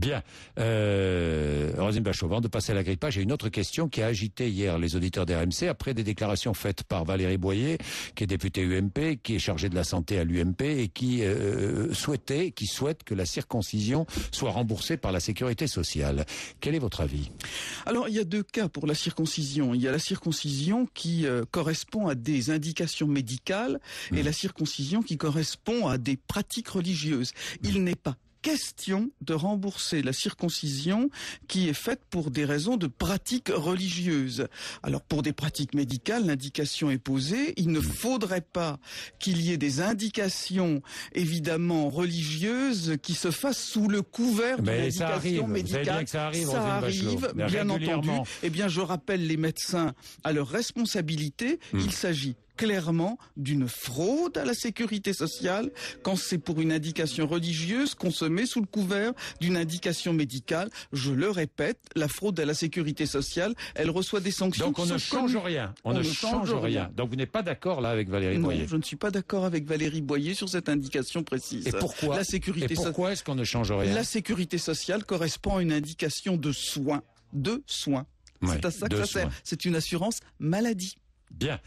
Bien. Euh, Rosine de passer à la grippe. J'ai une autre question qui a agité hier les auditeurs d'RMC après des déclarations faites par Valérie Boyer, qui est députée UMP, qui est chargée de la santé à l'UMP et qui euh, souhaitait, qui souhaite que la circoncision soit remboursée par la sécurité sociale. Quel est votre avis Alors, il y a deux cas pour la circoncision. Il y a la circoncision qui euh, correspond à des indications médicales et mmh. la circoncision qui correspond à des pratiques religieuses. Il mmh. n'est pas question de rembourser la circoncision qui est faite pour des raisons de pratiques religieuses. Alors pour des pratiques médicales, l'indication est posée. Il ne faudrait pas qu'il y ait des indications évidemment religieuses qui se fassent sous le couvert de l'indication médicale. ça arrive, ça bien entendu. Eh bien je rappelle les médecins à leur responsabilité. Hmm. Il s'agit clairement d'une fraude à la sécurité sociale quand c'est pour une indication religieuse qu'on se met sous le couvert d'une indication médicale. Je le répète, la fraude à la sécurité sociale, elle reçoit des sanctions. Donc on ne change rien. On, ne change, rien. Donc vous n'êtes pas d'accord là avec Valérie Boyer. Je ne suis pas d'accord avec Valérie Boyer sur cette indication précise. Et pourquoi La sécurité. Et est-ce qu'on ne change rien La sécurité sociale correspond à une indication de soins, de soins. c'est à ça que ça sert. C'est une assurance maladie. Bien.